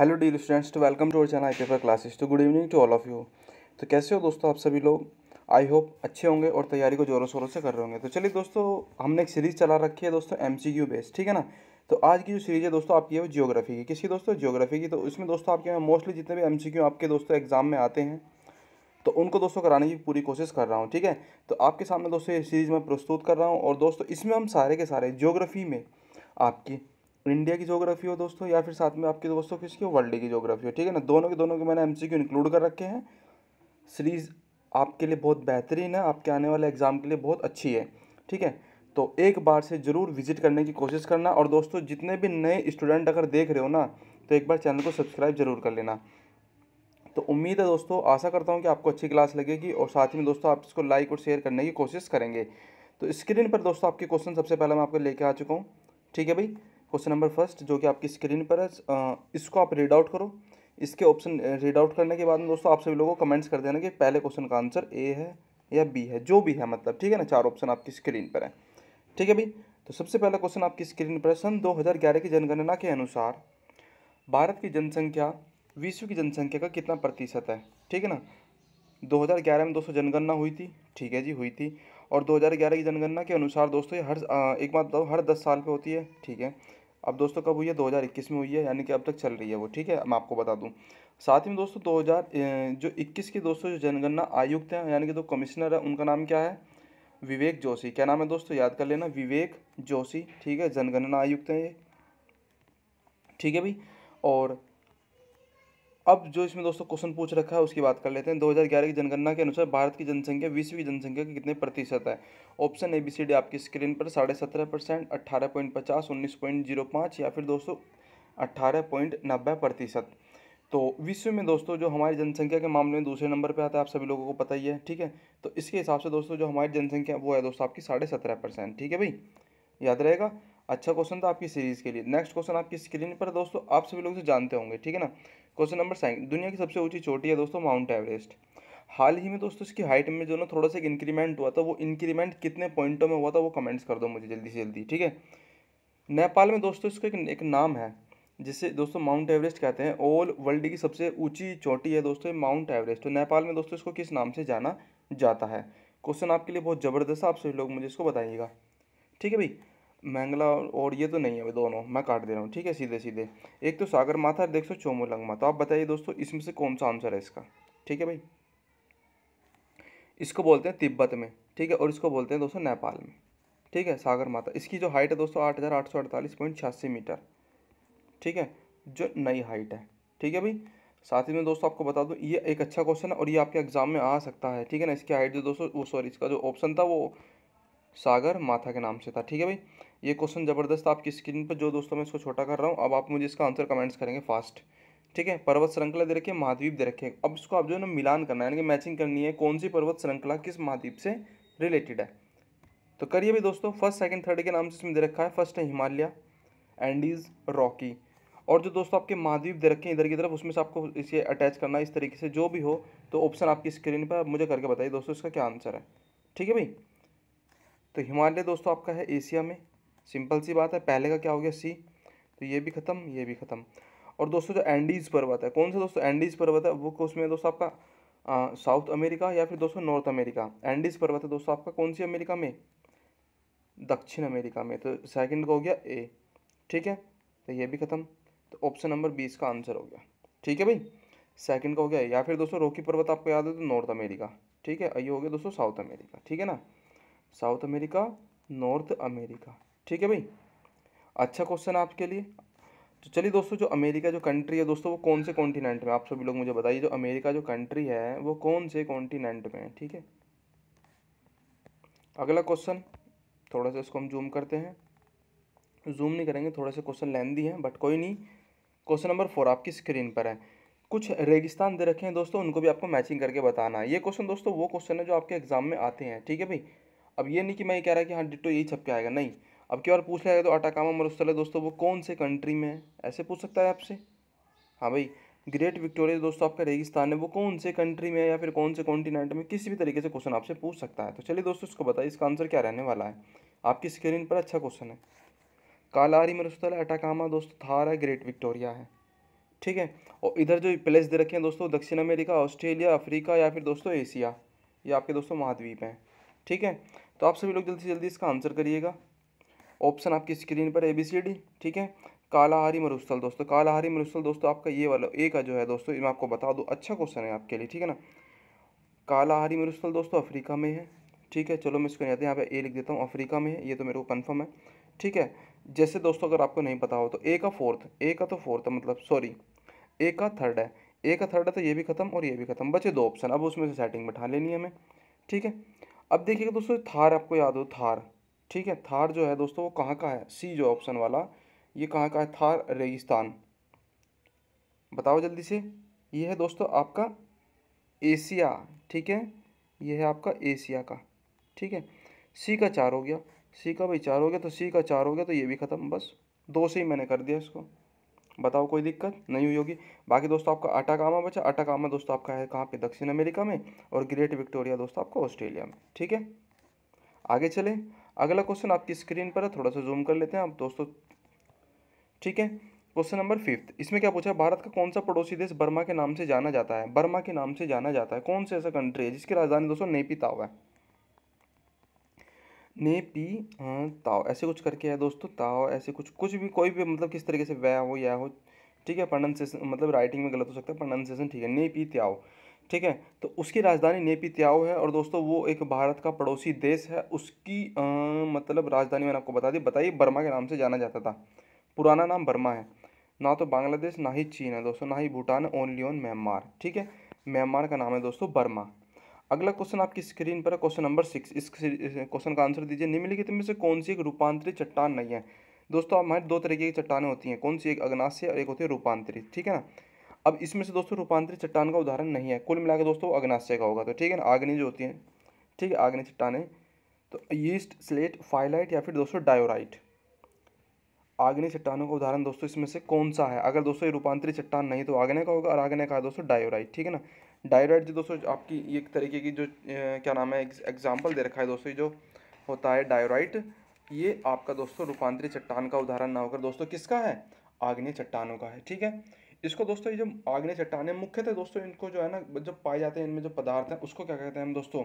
hello the students to welcome to our channel I paper classes तो good evening to all of you तो कैसे हो दोस्तों आप सभी लोग आई होप अच्छे होंगे और तैयारी को ज़ोरों शोरों से कर रहे होंगे तो चलिए दोस्तों हमने एक सीरीज़ चला रखी है दोस्तों एम सी क्यू बेस ठीक है ना तो आज की जो सीरीज़ है दोस्तों आपकी है वो जियोग्राफी की किसी दोस्तों जियोग्राफी की तो इसमें दोस्तों आपके यहाँ मोस्टली जितने भी एम सी क्यू आपके दोस्तों एग्जाम में आते हैं तो उनको दोस्तों कराने की पूरी कोशिश कर रहा हूँ ठीक है तो आपके सामने दोस्तों ये सीरीज़ मैं प्रस्तुत कर रहा हूँ और दोस्तों इसमें हम सारे के सारे जियोग्राफी में आपकी इंडिया की जोग्राफी हो दोस्तों या फिर साथ में आपके दोस्तों किसकी हो वर्ल्ड की जोग्राफी हो ठीक है ना दोनों के दोनों के मैंने एम इंक्लूड कर रखे हैं सीरीज़ आपके लिए बहुत बेहतरीन है आपके आने वाले एग्ज़ाम के लिए बहुत अच्छी है ठीक है तो एक बार से ज़रूर विजिट करने की कोशिश करना और दोस्तों जितने भी नए स्टूडेंट अगर देख रहे हो ना तो एक बार चैनल को सब्सक्राइब ज़रूर कर लेना तो उम्मीद है दोस्तों आशा करता हूँ कि आपको अच्छी क्लास लगेगी और साथ ही में दोस्तों आप इसको लाइक और शेयर करने की कोशिश करेंगे तो स्क्रीन पर दोस्तों आपके क्वेश्चन सबसे पहले मैं आपको लेके आ चुका हूँ ठीक है भाई क्वेश्चन नंबर फर्स्ट जो कि आपकी स्क्रीन पर है इसको आप रीड आउट करो इसके ऑप्शन रीड आउट करने के बाद में दोस्तों आप सभी लोगों को कमेंट्स कर देना कि पहले क्वेश्चन का आंसर ए है या बी है जो भी है मतलब ठीक है ना चार ऑप्शन आपकी स्क्रीन पर है ठीक है भाई तो सबसे पहला क्वेश्चन आपकी स्क्रीन पर है सन दो की जनगणना के अनुसार भारत की जनसंख्या विश्व की जनसंख्या का कितना प्रतिशत है ठीक है ना 2011 में दोस्तों जनगणना हुई थी ठीक है जी हुई थी और 2011 की जनगणना के अनुसार दोस्तों ये हर एक बात बताओ हर दस साल पे होती है ठीक है अब दोस्तों कब हुई है 2021 में हुई है यानी कि अब तक चल रही है वो ठीक है मैं आपको बता दूं साथ ही में दोस्तों 2000 जो 21 के दोस्तों जो जनगणना आयुक्त हैं यानी कि जो तो कमिश्नर है उनका नाम क्या है विवेक जोशी क्या नाम है दोस्तों याद कर लेना विवेक जोशी ठीक है जनगणना आयुक्त हैं ये ठीक है भाई और अब जो इसमें दोस्तों क्वेश्चन पूछ रखा है उसकी बात कर लेते हैं 2011 की जनगणना के अनुसार भारत की जनसंख्या विश्व की जनसंख्या के कितने प्रतिशत है option A B C D आपकी स्क्रीन पर साढ़े सत्रह परसेंट अट्ठारह पॉइंट पचास उन्नीस पॉइंट जीरो पाँच या फिर दोस्तों अट्ठारह पॉइंट नब्बे प्रतिशत तो विश्व में दोस्तों जो हमारी जनसंख्या के मामले में दूसरे नंबर पर आता है आप सभी लोगों को पता ही है ठीक है तो इसके हिसाब से दोस्तों जो हमारी जनसंख्या वो है दोस्तों आपकी साढ़े सत्रह परसेंट ठीक है भाई याद रहेगा अच्छा क्वेश्चन था आपकी सीरीज़ के लिए नेक्स्ट क्वेश्चन आपकी स्क्रीन पर दोस्तों आप सभी लोग से जानते होंगे ठीक है ना क्वेश्चन नंबर सेवन दुनिया की सबसे ऊंची चोटी है दोस्तों माउंट एवरेस्ट हाल ही में दोस्तों इसकी हाइट में जो ना थोड़ा सा एक इंक्रीमेंट हुआ था वो इंक्रीमेंट कितने पॉइंटों में हुआ था वो कमेंट्स कर दो मुझे जल्दी से जल्दी ठीक है नेपाल में दोस्तों इसका एक, एक नाम है जिसे दोस्तों माउंट एवरेस्ट कहते हैं ऑल वर्ल्ड की सबसे ऊंची चोटी है दोस्तों माउंट एवरेस्ट तो नेपाल में दोस्तों इसको किस नाम से जाना जाता है क्वेश्चन आपके लिए बहुत ज़बरदस्त है आप सभी लोग मुझे इसको बताइएगा ठीक है भाई मैंगला और ये तो नहीं है दोनों मैं काट दे रहा हूँ ठीक है सीधे सीधे एक तो सागर माथा और देख सो चोमोलंग लंगमा तो आप बताइए दोस्तों इसमें से कौन सा आंसर है इसका ठीक है भाई इसको बोलते हैं तिब्बत में ठीक है और इसको बोलते हैं दोस्तों नेपाल में ठीक है सागर माता इसकी जो हाइट है दोस्तों आठ हज़ार आठ सौ अड़तालीस पॉइंट छियासी मीटर ठीक है जो नई हाइट है ठीक है भाई साथ ही में दोस्तों आपको बता दूं ये एक अच्छा क्वेश्चन है और ये आपके एग्जाम में आ सकता है ठीक है ना इसकी हाइट जो दोस्तों वो सॉरी इसका जो ऑप्शन था वो सागर माथा के नाम से था ठीक है भाई ये क्वेश्चन ज़बरदस्त आपकी स्क्रीन पर जो दोस्तों मैं इसको छोटा कर रहा हूँ अब आप मुझे इसका आंसर कमेंट्स करेंगे फास्ट ठीक है पर्वत श्रृंखला दे रखे महाद्वीप दे रखे अब इसको आप जो है ना मिलान करना है यानी कि मैचिंग करनी है कौन सी पर्वत श्रृंखला किस महाद्वीप से रिलेटेड है तो करिए भी दोस्तों फर्स्ट सेकंड थर्ड के नाम से इसमें दे रखा है फर्स्ट है हिमालय एंडीज़ रॉकी और जो दोस्तों आपके महाद्वीप दे रखे हैं इधर की तरफ उसमें से आपको इसे अटैच करना है इस तरीके से जो भी हो तो ऑप्शन आपकी स्क्रीन पर आप मुझे करके बताइए दोस्तों इसका क्या आंसर है ठीक है भाई तो हिमालय दोस्तों आपका है एशिया में सिंपल सी बात है पहले का क्या हो गया सी तो ये भी ख़त्म ये भी ख़त्म और दोस्तों जो एंडीज़ पर्वत है कौन सा दोस्तों एंडीज़ पर्वत है वो उसमें दोस्तों आपका साउथ अमेरिका या फिर दोस्तों नॉर्थ अमेरिका एंडीज़ पर्वत है दोस्तों आपका कौन सी अमेरिका में दक्षिण अमेरिका में तो सेकंड का हो गया ए ठीक है तो ये भी ख़त्म तो ऑप्शन नंबर बीस का आंसर हो गया ठीक है भाई सेकेंड का हो गया या फिर दोस्तों रोकी पर्वत आपको याद है तो नॉर्थ अमेरिका ठीक है ये हो गया दोस्तों साउथ अमेरिका ठीक है ना साउथ अमेरिका नॉर्थ अमेरिका ठीक है भाई अच्छा क्वेश्चन आपके लिए तो चलिए दोस्तों जो अमेरिका जो कंट्री है दोस्तों वो कौन से कॉन्टिनेंट में आप सभी लोग मुझे बताइए जो अमेरिका जो कंट्री है वो कौन से कॉन्टिनेंट में है ठीक है अगला क्वेश्चन थोड़ा सा इसको हम जूम करते हैं जूम नहीं करेंगे थोड़ा सा क्वेश्चन लेंदी है बट कोई नहीं क्वेश्चन नंबर फोर आपकी स्क्रीन पर है कुछ रेगिस्तान दे रखे हैं दोस्तों उनको भी आपको मैचिंग करके बताना है ये क्वेश्चन दोस्तों वो क्वेश्चन है जो आपके एग्जाम में आते हैं ठीक है भाई अब ये नहीं कि मैं ये कह रहा कि हाँ डिटो यही छप के आएगा नहीं अब की बार पूछ लिया तो अटाकामा मरुस्थल है दोस्तों वो कौन से कंट्री में है ऐसे पूछ सकता है आपसे हाँ भाई ग्रेट विक्टोरिया दोस्तों आपका रेगिस्तान है वो कौन से कंट्री में है या फिर कौन से कॉन्टिनेंट में किसी भी तरीके से क्वेश्चन आपसे पूछ सकता है तो चलिए दोस्तों इसको बताइए इसका आंसर क्या रहने वाला है आपकी स्क्रीन पर अच्छा क्वेश्चन है कालारी मरुस्थल अटाकामा दोस्तों थार है ग्रेट विक्टोरिया है ठीक है और इधर जो प्लेस दे रखे हैं दोस्तों दक्षिण अमेरिका ऑस्ट्रेलिया अफ्रीका या फिर दोस्तों एशिया ये आपके दोस्तों महाद्वीप हैं ठीक है तो आप सभी लोग जल्दी से जल्दी इसका आंसर करिएगा ऑप्शन आपकी स्क्रीन पर ए बी सी डी ठीक है कालाहारी मरुस्थल दोस्तों कालाहारी मरुस्थल दोस्तों आपका ये वाला ए का जो है दोस्तों मैं आपको बता दूँ अच्छा क्वेश्चन है आपके लिए ठीक है ना कालाहारी मरुस्थल दोस्तों अफ्रीका में है ठीक है चलो मैं इसको यहाँ पे ए लिख देता हूँ अफ्रीका में है ये तो मेरे को कन्फर्म है ठीक है जैसे दोस्तों अगर आपको नहीं पता हो तो ए का फोर्थ ए का तो फोर्थ मतलब सॉरी ए का थर्ड है ए का थर्ड है तो ये भी खत्म और ये भी खत्म बचे दो ऑप्शन अब उसमें से सेटिंग बैठा लेनी है हमें ठीक है अब देखिएगा दोस्तों थार आपको याद हो थार ठीक है थार जो है दोस्तों वो कहाँ का है सी जो ऑप्शन वाला ये कहाँ का है थार रेगिस्तान बताओ जल्दी से ये है दोस्तों आपका एशिया ठीक है ये है आपका एशिया का ठीक है सी का चार हो गया सी का भाई चार हो गया तो सी का चार हो गया तो ये भी ख़त्म बस दो से ही मैंने कर दिया इसको बताओ कोई दिक्कत नहीं हुई होगी बाकी दोस्तों आपका अटाकामा बचा अटाकामा दोस्तों आपका है कहाँ पे दक्षिण अमेरिका में और ग्रेट विक्टोरिया दोस्तों आपका ऑस्ट्रेलिया में ठीक है आगे चलें अगला क्वेश्चन आपकी स्क्रीन पर है थोड़ा सा जूम कर लेते हैं आप दोस्तों ठीक है क्वेश्चन नंबर फिफ्थ इसमें क्या पूछा भारत का कौन सा पड़ोसी देश बर्मा के नाम से जाना जाता है बर्मा के नाम से जाना जाता है कौन सा ऐसा कंट्री है जिसकी राजधानी दोस्तों नेपी ताव है नेपी ताओ ऐसे कुछ करके है दोस्तों ताओ ऐसे कुछ कुछ भी कोई भी मतलब किस तरीके से वह हो या हो ठीक है प्रोनाउंसिएशन मतलब राइटिंग में गलत हो सकता है प्रोनाउंसिएशन ठीक है ने पी त्याओ ठीक है तो उसकी राजधानी नेपित्याओ है और दोस्तों वो एक भारत का पड़ोसी देश है उसकी आ, मतलब राजधानी मैंने आपको बता दी बताइए बर्मा के नाम से जाना जाता था पुराना नाम बर्मा है ना तो बांग्लादेश ना ही चीन है दोस्तों ना ही भूटान ओनली ऑन म्यांमार ठीक है म्यांमार का नाम है दोस्तों बर्मा अगला क्वेश्चन आपकी स्क्रीन पर है क्वेश्चन नंबर सिक्स इस क्वेश्चन का आंसर दीजिए निम्नलिखित में से कौन सी एक रूपांतरित चट्टान नहीं है दोस्तों हमारे दो तरीके की चट्टानें होती हैं कौन सी एक अग्नाशय और एक होती है रूपांतरित ठीक है ना अब इसमें से दोस्तों रूपांतरित चट्टान का उदाहरण नहीं है कुल मिलाकर दोस्तों अग्नाशय का होगा तो ठीक है ना आग्नि जो होती है ठीक है आग्नि चट्टाने तो ईस्ट स्लेट फाइलाइट या फिर दोस्तों डायोराइट आग्नि चट्टानों का उदाहरण दोस्तों इसमें से कौन सा है अगर दोस्तों ये रूपांतरित चट्टान नहीं तो आग्ने का होगा और आग्ने का है दोस्तों डायोराइट ठीक है ना डायोराइट जो दोस्तों आपकी एक तरीके की जो क्या नाम है एग्जाम्पल दे रखा है दोस्तों जो होता है डायोराइट ये आपका दोस्तों रूपांतरित चट्टान का उदाहरण ना होकर दोस्तों किसका है आग्नेय चट्टानों का है ठीक है इसको दोस्तों ये जो आग्ने चट्टान है मुख्यतः दोस्तों इनको जो है ना जो पाए जाते हैं इनमें जो पदार्थ हैं उसको क्या कहते हैं हम दोस्तों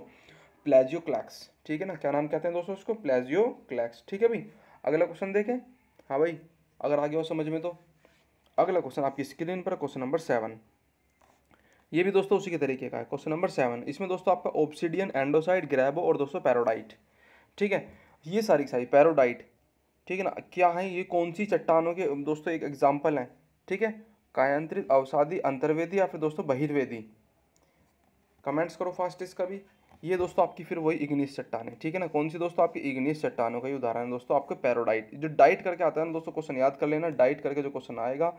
क्लैक्स ठीक है ना क्या नाम कहते हैं दोस्तों इसको क्लैक्स ठीक है भाई अगला क्वेश्चन देखें हाँ भाई अगर आगे हो समझ में तो अगला क्वेश्चन आपकी स्क्रीन पर क्वेश्चन नंबर सेवन ये भी दोस्तों उसी के तरीके का है क्वेश्चन नंबर सेवन इसमें दोस्तों आपका ओप्सिडियन एंडोसाइड ग्रैबो और दोस्तों पैरोडाइट ठीक है ये सारी सारी पैरोडाइट ठीक है ना क्या है ये कौन सी चट्टानों के दोस्तों एक एग्जाम्पल हैं ठीक है कायांत्रित अवसादी अंतर्वेदी या फिर दोस्तों बहिर्वेदी कमेंट्स करो फास्ट इसका भी ये दोस्तों आपकी फिर वही इग्निस चट्टान है ठीक है ना कौन सी दोस्तों आपकी इग्निस चट्टानों का ही उदाहरण है दोस्तों आपके पैरोडाइट जो डाइट करके आता है ना दोस्तों क्वेश्चन याद कर लेना डाइट करके जो क्वेश्चन आएगा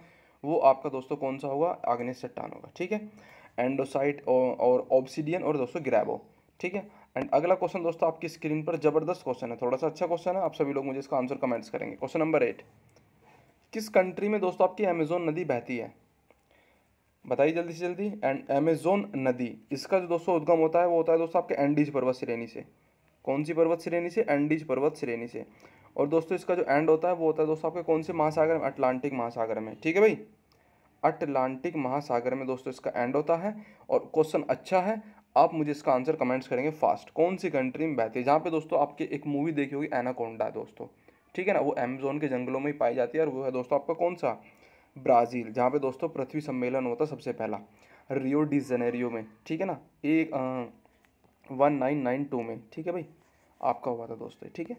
वो आपका दोस्तों कौन सा होगा आग्नेस चट्टान होगा ठीक है एंडोसाइट और ऑब्सिडियन और, और दोस्तों ग्रैबो ठीक है एंड अगला क्वेश्चन दोस्तों आपकी स्क्रीन पर जबरदस्त क्वेश्चन है थोड़ा सा अच्छा क्वेश्चन है आप सभी लोग मुझे इसका आंसर कमेंट्स करेंगे क्वेश्चन नंबर एट किस कंट्री में दोस्तों आपकी अमेजोन नदी बहती है बताइए जल्दी से जल्दी एंड अमेजोन नदी इसका जो दोस्तों उद्गम होता है वो होता है दोस्तों आपके एंडीज पर्वत श्रेणी से कौन सी पर्वत श्रेणी से एंडीज पर्वत श्रेणी से और दोस्तों इसका जो एंड होता है वो होता है दोस्तों आपके कौन से महासागर में अटलांटिक महासागर में ठीक है भाई अटलांटिक महासागर में दोस्तों इसका एंड होता है और क्वेश्चन अच्छा है आप मुझे इसका आंसर कमेंट्स करेंगे फास्ट कौन सी कंट्री में बहती है जहाँ पे दोस्तों आपके एक मूवी देखी होगी एनाकोंडा दोस्तों ठीक है ना वो अमेजोन के जंगलों में ही पाई जाती है और वो है दोस्तों आपका कौन सा ब्राज़ील जहाँ पे दोस्तों पृथ्वी सम्मेलन होता सबसे पहला रियो डी जनेरियो में ठीक है ना एक वन नाइन नाइन टू में ठीक है भाई आपका हुआ था दोस्तों ठीक है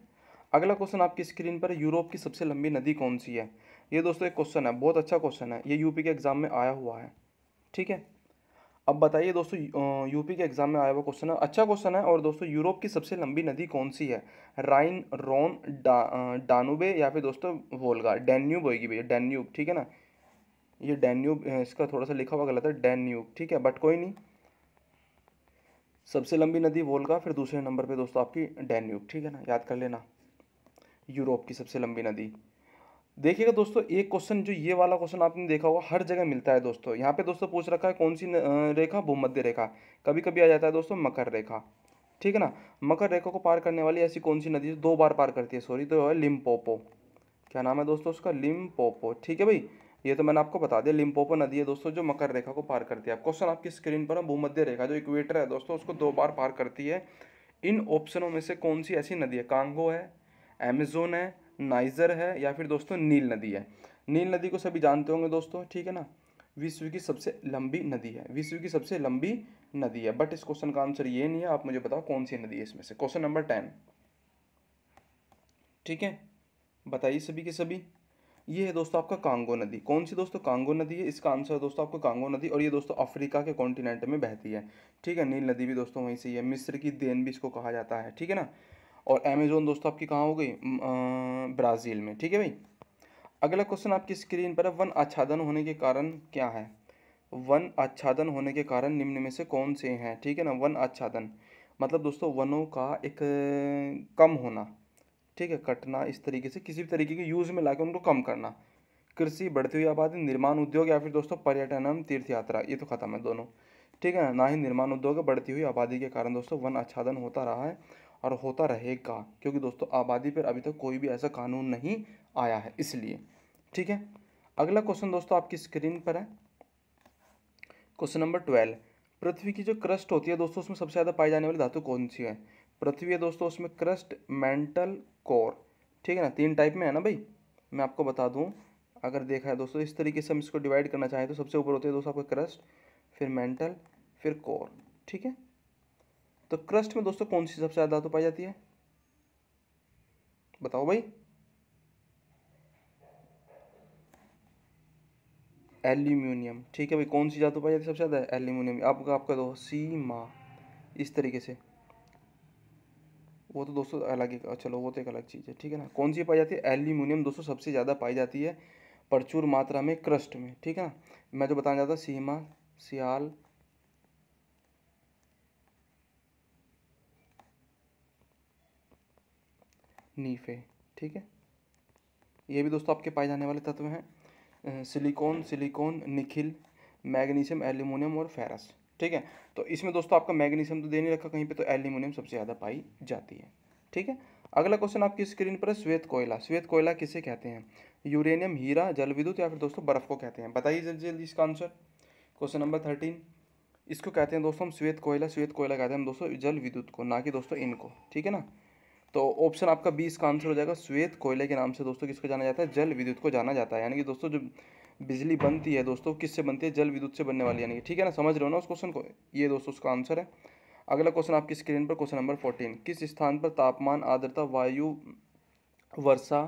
अगला क्वेश्चन आपकी स्क्रीन पर यूरोप की सबसे लंबी नदी कौन सी है ये दोस्तों एक क्वेश्चन है बहुत अच्छा क्वेश्चन है ये यूपी के एग्ज़ाम में आया हुआ है ठीक है अब बताइए दोस्तों यूपी के एग्जाम में आया हुआ क्वेश्चन है अच्छा क्वेश्चन है और दोस्तों यूरोप की सबसे लंबी नदी कौन सी है राइन रोन डानुबे डानूबे या फिर दोस्तों वोल्गा डेन्यूब होगी भैया डेन्यूब ठीक है ना ये डेन्यूब इसका थोड़ा सा लिखा हुआ गलत है डेन्यूब ठीक है बट कोई नहीं सबसे लंबी नदी वोल्गा फिर दूसरे नंबर पर दोस्तों आपकी डेन्यूब ठीक है ना याद कर लेना यूरोप की सबसे लंबी नदी देखिएगा दोस्तों एक क्वेश्चन जो ये वाला क्वेश्चन आपने देखा होगा हर जगह मिलता है दोस्तों यहाँ पे दोस्तों पूछ रखा है कौन सी रेखा भूमध्य रेखा कभी कभी आ जाता है दोस्तों मकर रेखा ठीक है ना मकर रेखा को पार करने वाली ऐसी कौन सी नदी दो बार पार करती है सॉरी तो है लिम्पोपो क्या नाम है दोस्तों उसका लिम्पोपो ठीक है भाई ये तो मैंने आपको बता दिया लिम्पोपो नदी है दोस्तों जो मकर रेखा को पार करती है क्वेश्चन आपकी स्क्रीन पर है भूमध्य रेखा जो इक्वेटर है दोस्तों उसको दो बार पार करती है इन ऑप्शनों में से कौन सी ऐसी नदी है कांगो है अमेजोन है नाइजर है या फिर दोस्तों नील नदी है नील नदी को सभी जानते होंगे दोस्तों ठीक है ना विश्व की सबसे लंबी नदी है विश्व की सबसे लंबी नदी है बट इस क्वेश्चन का आंसर ये नहीं है आप मुझे बताओ कौन सी नदी है इसमें से क्वेश्चन नंबर टेन ठीक है बताइए सभी के सभी ये है दोस्तों आपका कांगो नदी कौन सी दोस्तों कांगो नदी है इसका आंसर है दोस्तों आपका कांगो नदी और ये दोस्तों अफ्रीका के कॉन्टिनेंट में बहती है ठीक है नील नदी भी दोस्तों वहीं से ही है मिस्र की देन भी इसको कहा जाता है ठीक है ना और अमेज़ोन दोस्तों आपकी कहाँ हो गई ब्राज़ील में ठीक है भाई अगला क्वेश्चन आपकी स्क्रीन पर है वन आच्छादन होने के कारण क्या है वन आच्छादन होने के कारण निम्न में से कौन से हैं ठीक है ना वन आच्छादन मतलब दोस्तों वनों का एक कम होना ठीक है कटना इस तरीके से किसी भी तरीके के यूज़ में लाकर उनको कम करना कृषि बढ़ती हुई आबादी निर्माण उद्योग या फिर दोस्तों पर्यटन एवं तीर्थ यात्रा ये तो ख़त्म है दोनों ठीक है ना ना ही निर्माण उद्योग बढ़ती हुई आबादी के कारण दोस्तों वन आच्छादन होता रहा है और होता रहेगा क्योंकि दोस्तों आबादी पर अभी तक कोई भी ऐसा कानून नहीं आया है इसलिए ठीक है अगला क्वेश्चन दोस्तों आपकी स्क्रीन पर है क्वेश्चन नंबर ट्वेल्व पृथ्वी की जो क्रस्ट होती है दोस्तों उसमें सबसे ज़्यादा पाई जाने वाली धातु कौन सी है पृथ्वी है दोस्तों उसमें क्रस्ट मेंटल कोर ठीक है ना तीन टाइप में है ना भाई मैं आपको बता दूँ अगर देखा है दोस्तों इस तरीके से हम इसको डिवाइड करना चाहें तो सबसे ऊपर होती है दोस्तों आपका क्रस्ट फिर मेंटल फिर कोर ठीक है तो क्रस्ट में दोस्तों कौन सी सबसे ज़्यादा धातु पाई जाती है बताओ भाई एल्यूमिनियम ठीक है भाई कौन सी धातु पाई जाती है सबसे ज़्यादा एल्यूमिनियम आपका आपका दो सीमा इस तरीके से वो तो दोस्तों अलग ही चलो वो तो एक अलग चीज़ है ठीक है ना कौन सी पाई जाती है एल्यूमिनियम दोस्तों सबसे ज़्यादा पाई जाती है प्रचुर मात्रा में क्रस्ट में ठीक है ना मैं जो बताना चाहता सीमा सियाल नीफे ठीक है ये भी दोस्तों आपके पाए जाने वाले तत्व हैं silicon silicon nickel magnesium aluminium और फेरस ठीक है तो इसमें दोस्तों आपका मैग्नीशियम तो दे नहीं रखा कहीं पे तो एल्यूमिनियम सबसे ज़्यादा पाई जाती है ठीक है अगला क्वेश्चन आपकी स्क्रीन पर है श्वेत कोयला श्वेत कोयला किसे कहते हैं यूरेनियम हीरा जल विद्युत या फिर दोस्तों बर्फ़ को कहते हैं बताइए जल्दी जल्दी इसका आंसर क्वेश्चन नंबर थर्टीन इसको कहते हैं दोस्तों हम श्वेत कोयला श्वेत कोयला कहते हैं हम दोस्तों जल विद्युत को ना कि दोस्तों इनको ठीक है ना तो ऑप्शन आपका बी इसका आंसर हो जाएगा श्वेत कोयले के नाम से दोस्तों किसको जाना जाता है जल विद्युत को जाना जाता है यानी कि दोस्तों जो बिजली बनती है दोस्तों किससे बनती है जल विद्युत से बनने वाली यानी कि ठीक है ना समझ रहे हो ना उस क्वेश्चन को ये दोस्तों उसका आंसर है अगला क्वेश्चन आपकी स्क्रीन पर क्वेश्चन नंबर फोर्टीन किस स्थान पर तापमान आर्द्रता वायु वर्षा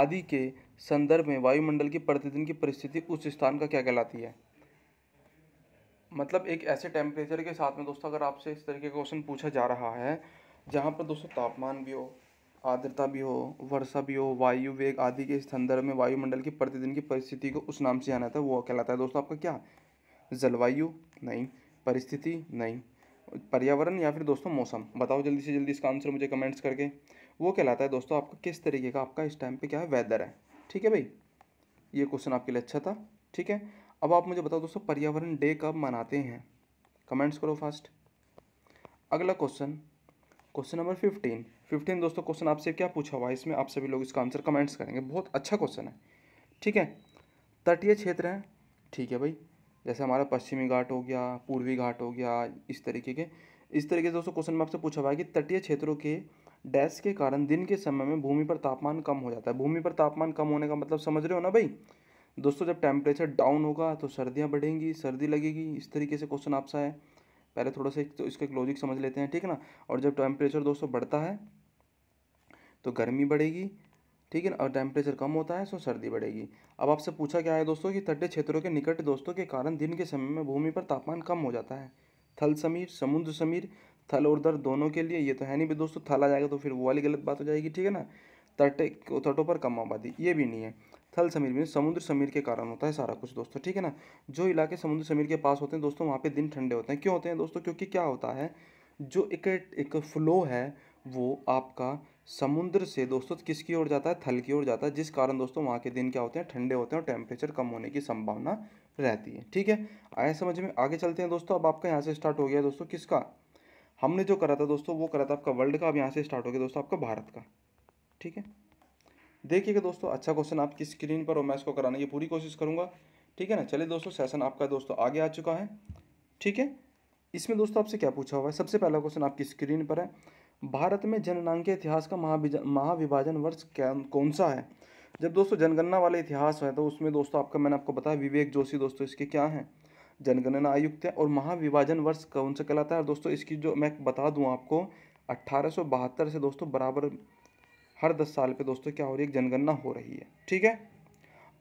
आदि के संदर्भ में वायुमंडल की प्रतिदिन की परिस्थिति उस स्थान का क्या कहलाती है मतलब एक ऐसे टेम्परेचर के साथ में दोस्तों अगर आपसे इस तरीके का क्वेश्चन पूछा जा रहा है जहाँ पर दोस्तों तापमान भी हो आर्द्रता भी हो वर्षा भी हो वायु वेग आदि के संदर्भ में वायुमंडल की प्रतिदिन की परिस्थिति को उस नाम से जाना जाता है वो कहलाता है दोस्तों आपका क्या जलवायु नहीं परिस्थिति नहीं पर्यावरण या फिर दोस्तों मौसम बताओ जल्दी से जल्दी इसका आंसर मुझे कमेंट्स करके वो कहलाता है दोस्तों आपका किस तरीके का आपका इस टाइम पर क्या है वेदर है ठीक है भाई ये क्वेश्चन आपके लिए अच्छा था ठीक है अब आप मुझे बताओ दोस्तों पर्यावरण डे कब मनाते हैं कमेंट्स करो फास्ट अगला question question number fifteen fifteen दोस्तों क्वेश्चन आपसे क्या पूछा हुआ है इसमें आप सभी लोग इसका आंसर कमेंट्स करेंगे बहुत अच्छा क्वेश्चन है ठीक है तटीय क्षेत्र है ठीक है भाई जैसे हमारा पश्चिमी घाट हो गया पूर्वी घाट हो गया इस तरीके के इस तरीके से दोस्तों क्वेश्चन में आपसे पूछा हुआ है कि तटीय क्षेत्रों के डैश के कारण दिन के समय में भूमि पर तापमान कम हो जाता है भूमि पर तापमान कम होने का मतलब समझ रहे हो ना भाई दोस्तों जब टेम्परेचर डाउन होगा तो सर्दियाँ बढ़ेंगी सर्दी लगेगी इस तरीके से क्वेश्चन आपसा है पहले थोड़ा सा तो इसका लॉजिक समझ लेते हैं ठीक है ना और जब टेम्परेचर दोस्तों बढ़ता है तो गर्मी बढ़ेगी ठीक है ना और टेम्परेचर कम होता है सो तो सर्दी बढ़ेगी अब आपसे पूछा क्या है दोस्तों कि तटीय क्षेत्रों के निकट दोस्तों के कारण दिन के समय में भूमि पर तापमान कम हो जाता है थल समीर समुद्र समीर थल और दर दोनों के लिए ये तो है नहीं भी दोस्तों थल आ जाएगा तो फिर वो वाली गलत बात हो जाएगी ठीक है ना तटे तटों पर कम आबादी ये भी नहीं है थल समीर में समुद्र समीर के कारण होता है सारा कुछ दोस्तों ठीक है ना जो इलाके समुद्र समीर के पास होते हैं दोस्तों वहाँ पे दिन ठंडे होते हैं क्यों होते हैं दोस्तों क्योंकि क्या होता है जो एक एक फ्लो है वो आपका समुद्र से दोस्तों किसकी ओर जाता है थल की ओर जाता है जिस कारण दोस्तों वहाँ के दिन क्या होते हैं ठंडे होते हैं और टेम्परेचर कम होने की संभावना रहती है ठीक है आए समझ में आगे चलते हैं दोस्तों अब आपका यहाँ से स्टार्ट हो गया दोस्तों किसका हमने जो करा था दोस्तों वो करा था आपका वर्ल्ड का अब यहाँ से स्टार्ट हो गया दोस्तों आपका भारत का ठीक है देखिएगा दोस्तों अच्छा क्वेश्चन आपकी स्क्रीन पर और मैं इसको कराने की पूरी कोशिश करूँगा ठीक है ना चलिए दोस्तों सेशन आपका दोस्तों आगे आ चुका है ठीक है इसमें दोस्तों आपसे क्या पूछा हुआ है सबसे पहला क्वेश्चन आपकी स्क्रीन पर है भारत में जननांग के इतिहास का महाविभाजन वर्ष कौन सा है जब दोस्तों जनगणना वाले इतिहास है तो उसमें दोस्तों आपका मैंने आपको बताया विवेक जोशी दोस्तों इसके क्या हैं जनगणना आयुक्त है और महाविभाजन वर्ष कौन सा कहलाता है दोस्तों इसकी जो मैं बता दूं आपको अट्ठारह से दोस्तों बराबर हर दस साल पे दोस्तों क्या हो रही है जनगणना हो रही है ठीक है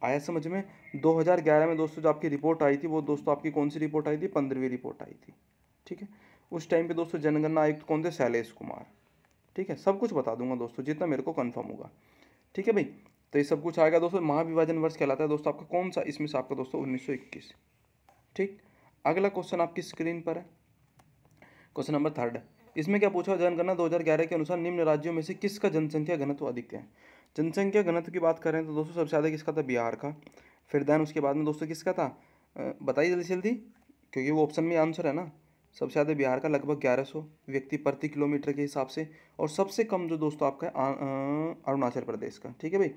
आया समझ में 2011 में दोस्तों जो आपकी रिपोर्ट आई थी वो दोस्तों आपकी कौन सी रिपोर्ट आई थी पंद्रहवीं रिपोर्ट आई थी ठीक है उस टाइम पे दोस्तों जनगणना आयुक्त कौन थे शैलेश कुमार ठीक है सब कुछ बता दूंगा दोस्तों जितना मेरे को कन्फर्म होगा ठीक है भाई तो ये सब कुछ आएगा दोस्तों महाविभाजन वर्ष कहलाता है दोस्तों आपका कौन सा इसमें से आपका दोस्तों उन्नीस ठीक अगला क्वेश्चन आपकी स्क्रीन पर है क्वेश्चन नंबर थर्ड इसमें क्या पूछा जनगणना ग्यारह के अनुसार निम्न राज्यों में से किसका जनसंख्या घनत्व अधिक है जनसंख्या घनत्व की बात करें तो दोस्तों सबसे ज़्यादा किसका था बिहार का फिर दैन उसके बाद में दोस्तों किसका था बताइए जल्दी जल्दी क्योंकि वो ऑप्शन में आंसर है ना सबसे ज़्यादा बिहार का लगभग ग्यारह सौ व्यक्ति प्रति किलोमीटर के हिसाब से और सबसे कम जो दोस्तों आपका है अरुणाचल प्रदेश का ठीक है भाई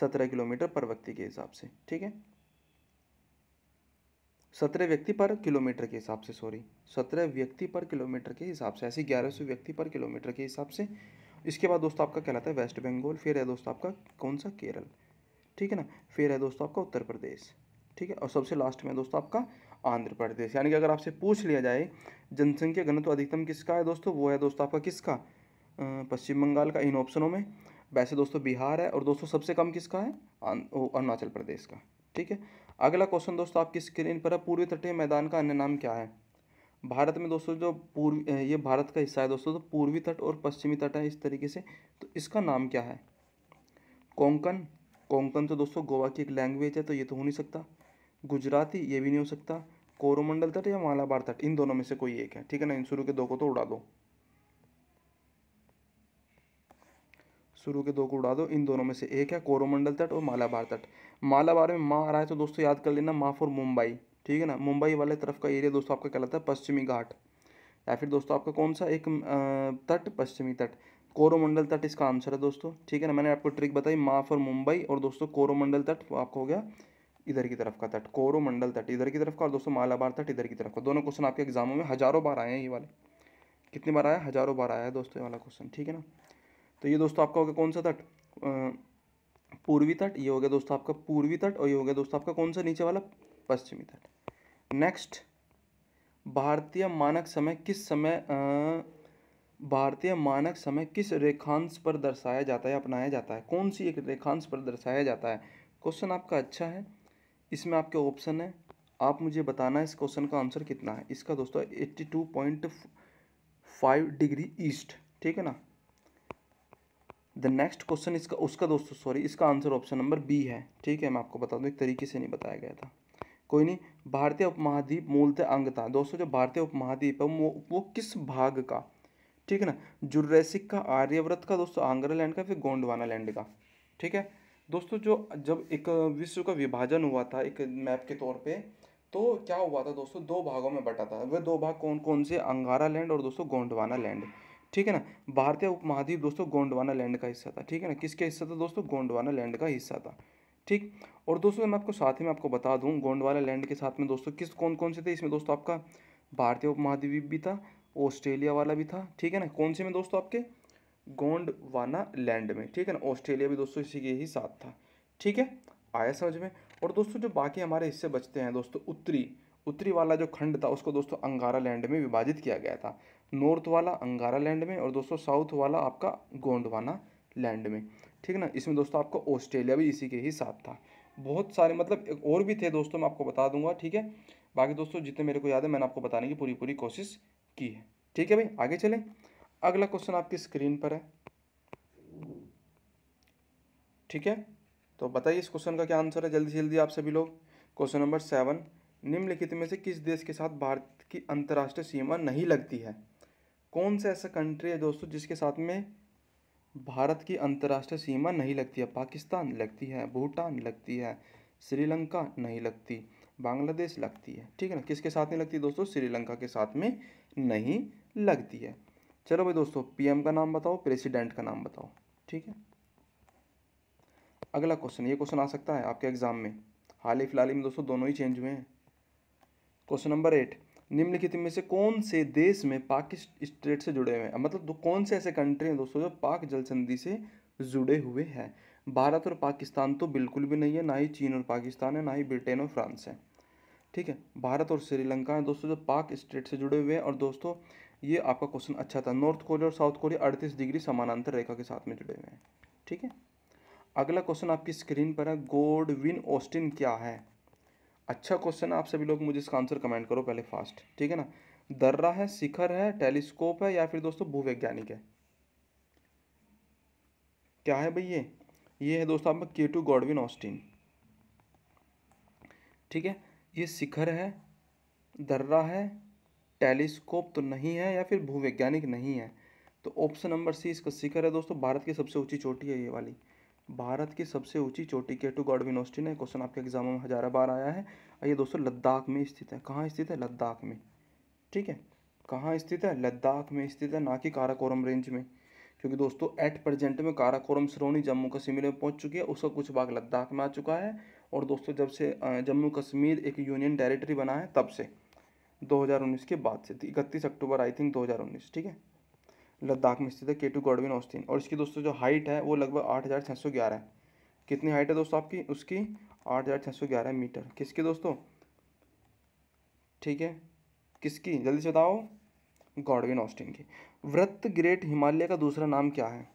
सत्रह किलोमीटर पर व्यक्ति के हिसाब से ठीक है सत्रह व्यक्ति पर किलोमीटर के हिसाब से सॉरी सत्रह व्यक्ति पर किलोमीटर के हिसाब से ऐसे ग्यारह सौ व्यक्ति पर किलोमीटर के हिसाब से इसके बाद दोस्तों आपका कहलाता है वेस्ट बंगाल फिर है दोस्तों आपका कौन सा केरल ठीक है ना फिर है दोस्तों आपका उत्तर प्रदेश ठीक है और सबसे लास्ट में दोस्तों आपका आंध्र प्रदेश यानी कि अगर आपसे पूछ लिया जाए जनसंख्या घनत्व अधिकतम किसका है दोस्तों वो है दोस्तों आपका किसका पश्चिम बंगाल का इन ऑप्शनों में वैसे दोस्तों बिहार है और दोस्तों सबसे कम किसका है अरुणाचल प्रदेश का ठीक है अगला क्वेश्चन दोस्तों आपकी स्क्रीन पर है पूर्वी तटीय मैदान का अन्य नाम क्या है भारत में दोस्तों जो पूर्व ये भारत का हिस्सा है दोस्तों तो पूर्वी तट और पश्चिमी तट है इस तरीके से तो इसका नाम क्या है कोंकण कोंकण तो दोस्तों गोवा की एक लैंग्वेज है तो ये तो हो नहीं सकता गुजराती ये भी नहीं हो सकता कोरोमंडल तट या मालाबार तट इन दोनों में से कोई एक है ठीक है ना इन शुरू के दो को तो उड़ा दो शुरू के दो को उड़ा दो इन दोनों में से एक है कोरोमंडल तट और मालाबार तट मालाबार में माँ आ रहा है तो दोस्तों याद कर लेना माँ फॉर मुंबई ठीक है ना मुंबई वाले तरफ का एरिया दोस्तों आपका कहलाता है पश्चिमी घाट या फिर दोस्तों आपका कौन सा एक तट पश्चिमी तट कोरोमंडल तट इसका आंसर है दोस्तों ठीक है ना मैंने आपको ट्रिक बताई माँ फॉर मुंबई और दोस्तों कोरोमंडल तट आपका हो गया इधर की तरफ का तट कोरोमंडल तट इधर की तरफ का और दोस्तों मालाबार तट इधर की तरफ का दोनों क्वेश्चन आपके एग्जामों में हज़ारों बार आए हैं ये वाले कितनी बार आया हज़ारों बार आया है दोस्तों ये वाला क्वेश्चन ठीक है ना तो ये दोस्तों आपका हो गया कौन सा तट पूर्वी तट ये हो गया दोस्तों आपका पूर्वी तट और ये हो गया दोस्तों आपका कौन सा नीचे वाला पश्चिमी तट नेक्स्ट भारतीय मानक समय किस समय भारतीय मानक समय किस रेखांश पर दर्शाया जाता है अपनाया जाता है कौन सी एक रेखांश पर दर्शाया जाता है क्वेश्चन आपका अच्छा है इसमें आपके ऑप्शन है आप मुझे बताना है इस क्वेश्चन का आंसर कितना है इसका दोस्तों eighty two point five degree east ठीक है ना द नेक्स्ट क्वेश्चन इसका उसका दोस्तों सॉरी इसका आंसर ऑप्शन नंबर बी है ठीक है मैं आपको बता दूँ एक तरीके से नहीं बताया गया था कोई नहीं भारतीय उपमहाद्वीप मूलतः अंग था दोस्तों जो भारतीय उपमहाद्वीप है वो वो किस भाग का ठीक है ना जुर्रैसिक का आर्यव्रत का दोस्तों आंग्रा लैंड का फिर गोंडवाना लैंड का ठीक है दोस्तों जो जब एक विश्व का विभाजन हुआ था एक मैप के तौर पर तो क्या हुआ था दोस्तों दो भागों में बटा था वह दो भाग कौन कौन से अंगारा लैंड और दोस्तों गोंडवाना लैंड ठीक है ना भारतीय उपमहाद्वीप दोस्तों गोंडवाना लैंड का हिस्सा था ठीक है ना किसका हिस्सा था दोस्तों गोंडवाना लैंड का हिस्सा था ठीक और दोस्तों मैं आपको साथ ही में आपको बता दूँ गोंडवाना लैंड के साथ में दोस्तों किस कौन कौन से थे इसमें दोस्तों आपका भारतीय उपमहाद्वीप भी था ऑस्ट्रेलिया वाला भी था ठीक है ना कौन से में दोस्तों आपके गोंडवाना लैंड में ठीक है ना ऑस्ट्रेलिया भी दोस्तों इसी के ही साथ था ठीक है आया समझ में और दोस्तों जो बाकी हमारे हिस्से बचते हैं दोस्तों उत्तरी उत्तरी वाला जो खंड था उसको दोस्तों अंगारा लैंड में विभाजित किया गया था नॉर्थ वाला अंगारा लैंड में और दोस्तों साउथ वाला आपका गोंडवाना लैंड में ठीक ना इसमें दोस्तों आपका ऑस्ट्रेलिया भी इसी के ही साथ था बहुत सारे मतलब एक और भी थे दोस्तों मैं आपको बता दूंगा ठीक है बाकी दोस्तों जितने मेरे को याद है मैंने आपको बताने की पूरी पूरी कोशिश की है ठीक है भाई आगे चलें अगला क्वेश्चन आपकी स्क्रीन पर है ठीक है तो बताइए इस क्वेश्चन का क्या आंसर है जल्दी से जल्दी आप सभी लोग क्वेश्चन नंबर सेवन निम्नलिखित में से किस देश के साथ भारत की अंतर्राष्ट्रीय सीमा नहीं लगती है कौन सा ऐसा कंट्री है दोस्तों जिसके साथ में भारत की अंतर्राष्ट्रीय सीमा नहीं लगती है पाकिस्तान लगती है भूटान लगती है श्रीलंका नहीं लगती बांग्लादेश लगती है ठीक है ना किसके साथ नहीं लगती दोस्तों श्रीलंका के साथ में नहीं लगती है चलो भाई दोस्तों पीएम का नाम बताओ प्रेसिडेंट का नाम बताओ ठीक है अगला क्वेश्चन ये क्वेश्चन आ सकता है आपके एग्ज़ाम में हाल ही फिलहाल में दोस्तों दोनों ही चेंज हुए हैं क्वेश्चन नंबर एट निम्नलिखित में से कौन से देश में पाक स्टेट से जुड़े हुए हैं मतलब दो कौन से ऐसे कंट्री हैं दोस्तों जो पाक जल संधि से जुड़े हुए हैं भारत और पाकिस्तान तो बिल्कुल भी नहीं है ना ही चीन और पाकिस्तान है ना ही ब्रिटेन और फ्रांस है ठीक है भारत और श्रीलंका है दोस्तों जो पाक स्टेट से जुड़े हुए हैं और दोस्तों ये आपका क्वेश्चन अच्छा था नॉर्थ कोरिया और साउथ कोरिया अड़तीस डिग्री समानांतर रेखा के साथ में जुड़े हुए हैं ठीक है अगला क्वेश्चन आपकी स्क्रीन पर है गोडविन ऑस्टिन क्या है अच्छा क्वेश्चन है आप सभी लोग मुझे इसका आंसर कमेंट करो पहले फास्ट ठीक है ना दर्रा है शिखर है टेलीस्कोप है या फिर दोस्तों भूवैज्ञानिक है क्या है भाई ये ये है दोस्तों आपका के टू गॉडविन ऑस्टिन ठीक है ये शिखर है दर्रा है टेलीस्कोप तो नहीं है या फिर भूवैज्ञानिक नहीं है तो ऑप्शन नंबर सी इसका शिखर है दोस्तों भारत की सबसे ऊंची चोटी है ये वाली भारत की सबसे ऊंची चोटी के टू गॉड यूनिवर्सिटी है क्वेश्चन आपके एग्जाम में हज़ारा बार आया है और ये दोस्तों लद्दाख में स्थित है कहाँ स्थित है लद्दाख में ठीक है कहाँ स्थित है लद्दाख में स्थित है ना कि काराकोरम रेंज में क्योंकि दोस्तों एट प्रेजेंट में काराकोरम सरोनी जम्मू कश्मीर में पहुंच चुकी है उसका कुछ भाग लद्दाख में आ चुका है और दोस्तों जब से जम्मू कश्मीर एक यूनियन टेरिटरी बना है तब से 2019 के बाद से इकतीस अक्टूबर आई थिंक 2019 ठीक है लद्दाख में स्थित है के टू गॉडविन ऑस्टिन और इसकी दोस्तों जो हाइट है वो लगभग आठ हज़ार छः सौ ग्यारह है कितनी हाइट है दोस्तों आपकी उसकी आठ हज़ार छः सौ ग्यारह मीटर किसकी दोस्तों ठीक है किसकी जल्दी से बताओ गॉडविन ऑस्टिन की व्रत ग्रेट हिमालय का दूसरा नाम क्या है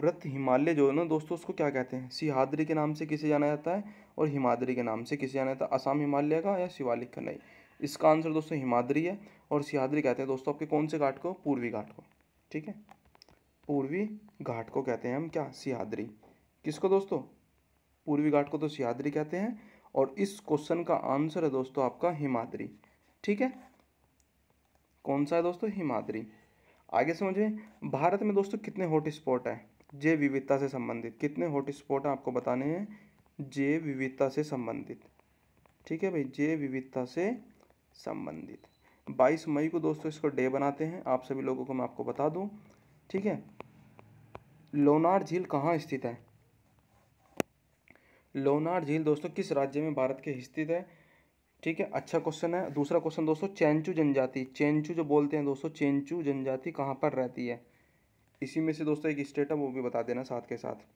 व्रत हिमालय जो है ना दोस्तों उसको क्या कहते हैं सिहाद्री के नाम से किसे जाना जाता है और हिमाद्री के नाम से किसे जाना जाता है असम हिमालय का या शिवालिक का नहीं इसका आंसर दोस्तों हिमाद्री है और सिहाद्री कहते हैं दोस्तों आपके कौन से घाट को पूर्वी घाट को ठीक है पूर्वी घाट को कहते हैं हम क्या सिहाद्री किसको दोस्तों पूर्वी घाट को तो सिहाद्री कहते हैं और इस क्वेश्चन का आंसर है दोस्तों आपका हिमाद्री ठीक है कौन सा है दोस्तों हिमाद्री आगे समझे भारत में दोस्तों कितने हॉट स्पॉट हैं जैव विविधता से संबंधित कितने हॉट स्पॉट हैं आपको बताने हैं जैव विविधता से संबंधित ठीक है भाई जे विविधता से संबंधित 22 मई को दोस्तों इसको डे बनाते हैं आप सभी लोगों को मैं आपको बता दूं ठीक है लोनार झील कहाँ स्थित है लोनार झील दोस्तों किस राज्य में भारत के स्थित है ठीक है अच्छा क्वेश्चन है दूसरा क्वेश्चन दोस्तों चेंचू जनजाति चेंचू जो बोलते हैं दोस्तों चेंचू जनजाति कहाँ पर रहती है इसी में से दोस्तों एक स्टेट है वो भी बता देना साथ के साथ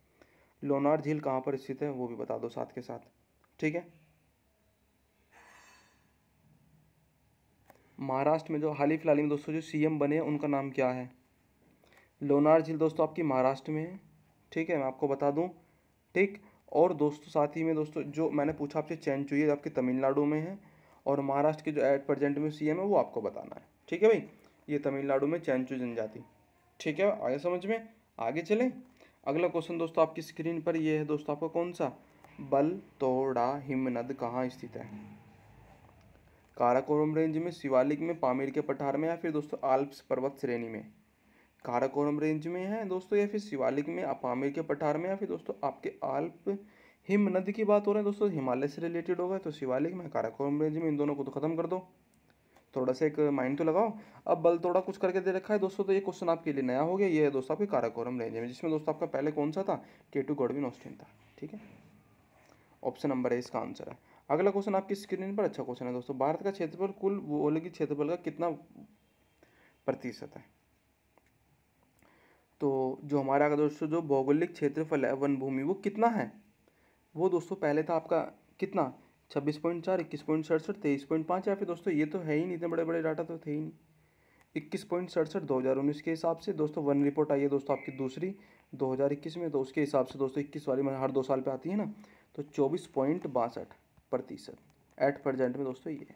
लोनार झील कहाँ पर स्थित है वो भी बता दो साथ के साथ ठीक है महाराष्ट्र में जो हाल ही फिलहाल में दोस्तों जो सीएम बने हैं उनका नाम क्या है लोनार झील दोस्तों आपकी महाराष्ट्र में है ठीक है मैं आपको बता दूँ ठीक और दोस्तों साथ ही में दोस्तों जो मैंने पूछा आपसे चैन चुहिए आपके तमिलनाडु में है और महाराष्ट्र के जो एट प्रजेंट में सीएम है वो आपको बताना है ठीक है भाई ये तमिलनाडु में चैनचू जनजाति ठीक है आगे समझ में आगे चलें अगला क्वेश्चन दोस्तों आपकी स्क्रीन पर ये है दोस्तों आपका कौन सा बल तोड़ा हिमनद कहाँ स्थित है काराकोरम रेंज में शिवालिक में पामिर के पठार में या फिर दोस्तों आल्प्स पर्वत श्रेणी में काराकोरम रेंज में है दोस्तों या फिर शिवालिक में पामिर के पठार में या फिर दोस्तों आपके आल्प हिम नदी की बात हो रहे हैं दोस्तों हिमालय से रिलेटेड होगा तो शिवालिक में काराकोरम रेंज में इन दोनों को तो ख़त्म कर दो थोड़ा सा एक माइंड तो लगाओ अब बल थोड़ा कुछ करके दे रखा है दोस्तों तो ये क्वेश्चन आपके लिए नया हो गया ये है दोस्तों आपके काराकोरम रेंज में जिसमें दोस्तों आपका पहले कौन सा था के टू गोडविन ऑस्टिन था ठीक है ऑप्शन नंबर है इसका आंसर है अगला क्वेश्चन आपकी स्क्रीन पर अच्छा क्वेश्चन है दोस्तों भारत का क्षेत्रफल कुल की क्षेत्रफल का कितना प्रतिशत है तो जो हमारा दोस्तों जो भौगोलिक क्षेत्रफल है वन भूमि वो कितना है वो दोस्तों पहले था आपका कितना छब्बीस पॉइंट चार इक्कीस पॉइंट सड़सठ तेईस पॉइंट पाँच या फिर दोस्तों ये तो है ही नहीं इतने बड़े बड़े डाटा तो थे ही नहीं इक्कीस पॉइंट सड़सठ दो हज़ार उन्नीस के हिसाब से दोस्तों वन रिपोर्ट आई है दोस्तों आपकी दूसरी दो हज़ार इक्कीस में तो उसके हिसाब से दोस्तों इक्कीस वाली हर दो साल पे आती है ना तो चौबीस पॉइंट बासठ प्रतिशत एट प्रजेंट में दोस्तों ये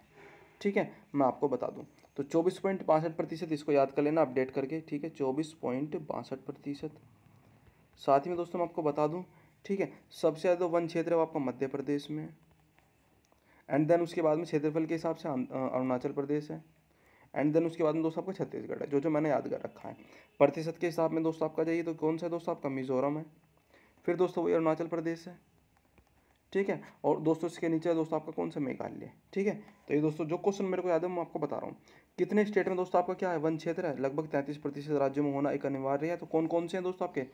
ठीक है मैं आपको बता दूँ तो चौबीस पॉइंट बासठ प्रतिशत इसको याद कर लेना अपडेट करके ठीक है चौबीस पॉइंट बासठ प्रतिशत साथ ही में दोस्तों मैं आपको बता दूं ठीक है सबसे ज़्यादा तो वन क्षेत्र है आपका मध्य प्रदेश में एंड देन उसके बाद में क्षेत्रफल के हिसाब से अरुणाचल प्रदेश है एंड देन उसके बाद में दोस्तों आपका छत्तीसगढ़ है जो जो मैंने याद कर रखा है प्रतिशत के हिसाब में दोस्तों आपका जाइए तो कौन सा दोस्तों आपका मिजोरम है फिर दोस्तों वही अरुणाचल प्रदेश है ठीक है और दोस्तों इसके नीचे दोस्तों आपका कौन सा मेघालय ठीक है तो ये दोस्तों जो क्वेश्चन मेरे को याद है मैं आपको बता रहा हूँ कितने स्टेट में दोस्तों आपका क्या है वन क्षेत्र है लगभग तैंतीस प्रतिशत राज्यों में होना एक अनिवार्य है तो कौन कौन से हैं दोस्तों आपके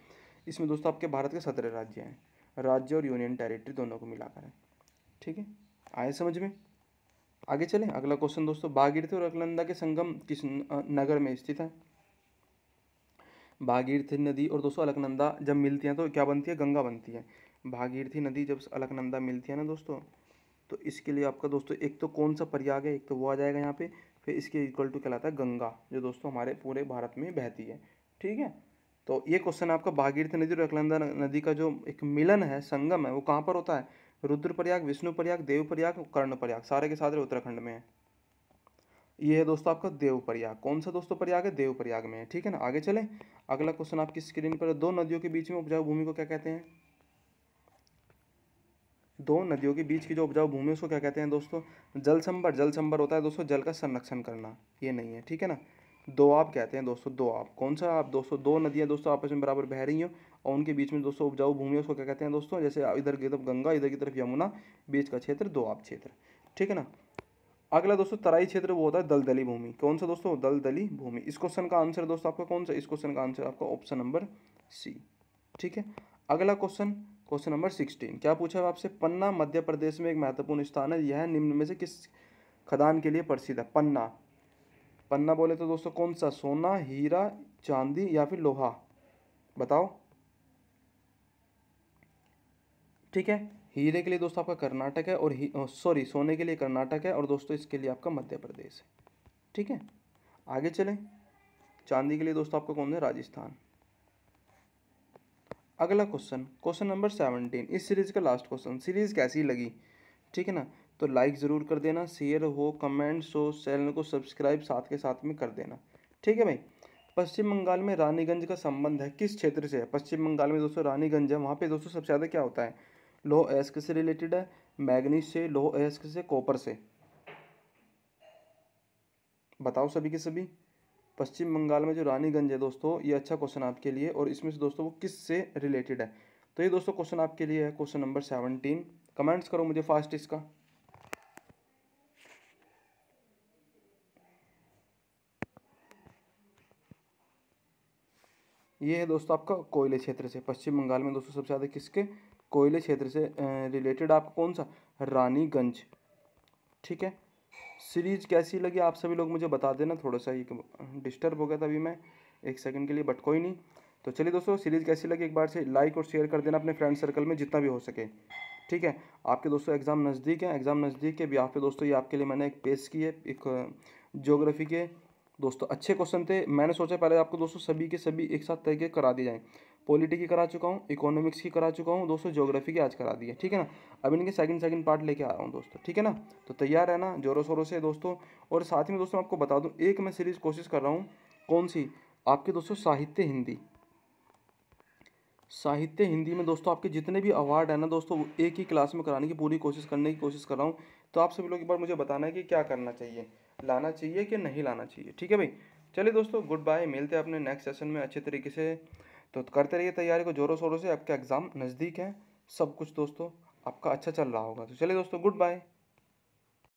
इसमें दोस्तों आपके भारत के सत्रह राज्य हैं राज्य और यूनियन टेरिटरी दोनों को मिलाकर है ठीक है आए समझ में आगे चले अगला क्वेश्चन दोस्तों बागीरथी और अलकनंदा के संगम किस नगर में स्थित है बागीरथी नदी और दोस्तों अलकनंदा जब मिलती हैं तो क्या बनती है गंगा बनती है भागीरथी नदी जब अलकनंदा मिलती है ना दोस्तों तो इसके लिए आपका दोस्तों एक तो कौन सा प्रयाग है एक तो वो आ जाएगा यहाँ पे फिर इसके इक्वल टू कहलाता है गंगा जो दोस्तों हमारे पूरे भारत में बहती है ठीक है तो ये क्वेश्चन आपका भागीरथी नदी और अलकनंदा नदी का जो एक मिलन है संगम है वो कहाँ पर होता है रुद्रप्रयाग और कर्ण प्रयाग सारे के सारे उत्तराखंड में है ये है दोस्तों आपका देव प्रयाग कौन सा दोस्तों प्रयाग है देव प्रयाग में है ठीक है ना आगे चले अगला क्वेश्चन आपकी स्क्रीन पर दो नदियों के बीच में उपजाऊ भूमि को क्या कहते हैं दो नदियों के बीच की जो उपजाऊ भूमि उसको क्या कहते हैं दोस्तों जल संभर जल संभर होता है दोस्तों जल का संरक्षण करना ये नहीं है ठीक है ना दो आप कहते हैं दोस्तों दो आप कौन सा आप दोस्तों दो नदियाँ दोस्तों आपस में बराबर बह रही हो और उनके बीच में दोस्तों उपजाऊ भूमि उसको क्या कहते हैं दोस्तों जैसे इधर की तरफ गंगा इधर की तरफ यमुना बीच का क्षेत्र दो आप क्षेत्र ठीक है ना अगला दोस्तों तराई क्षेत्र वो होता है दलदली भूमि कौन सा दोस्तों दलदली भूमि इस क्वेश्चन का आंसर दोस्तों आपका कौन सा इस क्वेश्चन का आंसर आपका ऑप्शन नंबर सी ठीक है अगला क्वेश्चन क्वेश्चन नंबर सिक्सटीन क्या पूछा है आपसे पन्ना मध्य प्रदेश में एक महत्वपूर्ण स्थान है यह निम्न में से किस खदान के लिए प्रसिद्ध है पन्ना पन्ना बोले तो दोस्तों कौन सा सोना हीरा चांदी या फिर लोहा बताओ ठीक है हीरे के लिए दोस्तों आपका कर्नाटक है और सॉरी सोने के लिए कर्नाटक है और दोस्तों इसके लिए आपका मध्य प्रदेश है ठीक है आगे चलें चांदी के लिए दोस्तों आपका कौन है राजस्थान अगला क्वेश्चन क्वेश्चन नंबर सेवनटीन इस सीरीज़ का लास्ट क्वेश्चन सीरीज़ कैसी लगी ठीक है ना तो लाइक ज़रूर कर देना शेयर हो कमेंट्स हो चैनल को सब्सक्राइब साथ के साथ में कर देना ठीक है भाई पश्चिम बंगाल में रानीगंज का संबंध है किस क्षेत्र से है पश्चिम बंगाल में दोस्तों रानीगंज है वहाँ पे दोस्तों सबसे ज़्यादा क्या होता है लोह एस्क से रिलेटेड है मैग्नीज से लोह एस्क से कॉपर से बताओ सभी के सभी पश्चिम बंगाल में जो रानीगंज है दोस्तों ये अच्छा क्वेश्चन आपके लिए और इसमें से दोस्तों वो किस से रिलेटेड है तो ये दोस्तों क्वेश्चन आपके लिए है क्वेश्चन नंबर सेवनटीन कमेंट्स करो मुझे फास्ट इसका ये है दोस्तों आपका कोयले क्षेत्र से पश्चिम बंगाल में दोस्तों सबसे ज़्यादा किसके कोयले क्षेत्र से रिलेटेड आपका कौन सा रानीगंज ठीक है सीरीज़ कैसी लगी आप सभी लोग मुझे बता देना थोड़ा सा ये डिस्टर्ब हो गया था अभी मैं एक सेकंड के लिए बट कोई नहीं तो चलिए दोस्तों सीरीज़ कैसी लगी एक बार से लाइक और शेयर कर देना अपने फ्रेंड सर्कल में जितना भी हो सके ठीक है आपके दोस्तों एग्ज़ाम नज़दीक है एग्ज़ाम नज़दीक के भी आप दोस्तों ये आपके लिए मैंने एक पेश की है एक जोग्राफी के दोस्तों अच्छे क्वेश्चन थे मैंने सोचा पहले आपको दोस्तों सभी के सभी एक साथ तय के करा दिए जाएँ पॉलिटी की करा चुका हूँ इकोनॉमिक्स की करा चुका हूँ दोस्तों ज्योग्राफी की आज करा दी है ठीक है ना अब इनके सेकंड सेकंड पार्ट लेके आ रहा हूँ दोस्तों ठीक है ना तो तैयार है ना जोरों शोरों से दोस्तों और साथ में दोस्तों आपको बता दूँ एक मैं सीरीज़ कोशिश कर रहा हूँ कौन सी आपके दोस्तों साहित्य हिंदी साहित्य हिंदी में दोस्तों आपके जितने भी अवार्ड हैं ना दोस्तों वो एक ही क्लास में कराने की पूरी कोशिश करने की कोशिश कर रहा हूँ तो आप सभी लोग एक बार मुझे बताना है कि क्या करना चाहिए लाना चाहिए कि नहीं लाना चाहिए ठीक है भाई चलिए दोस्तों गुड बाय मिलते हैं अपने नेक्स्ट सेशन में अच्छे तरीके से तो करते रहिए तैयारी को ज़ोरों शोरों से आपके एग्ज़ाम नज़दीक है सब कुछ दोस्तों आपका अच्छा चल रहा होगा तो चलिए दोस्तों गुड बाय